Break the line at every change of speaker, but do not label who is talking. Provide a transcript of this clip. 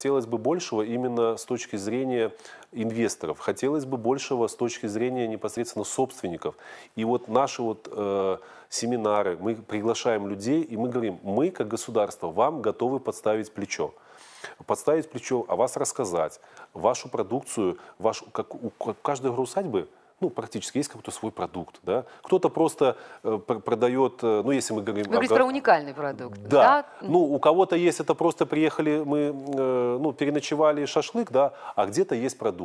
Хотелось бы большего именно с точки зрения инвесторов, хотелось бы большего с точки зрения непосредственно собственников. И вот наши вот э, семинары, мы приглашаем людей, и мы говорим, мы как государство вам готовы подставить плечо подставить плечо, о а вас рассказать, вашу продукцию, вашу, как у, у каждой усадьбы ну, практически есть какой-то свой продукт, да. Кто-то просто э, продает, э, ну, если мы говорим... Вы говорите о... про
уникальный продукт, да? да?
ну, у кого-то есть, это просто приехали, мы, э, ну, переночевали шашлык, да, а где-то есть продукт.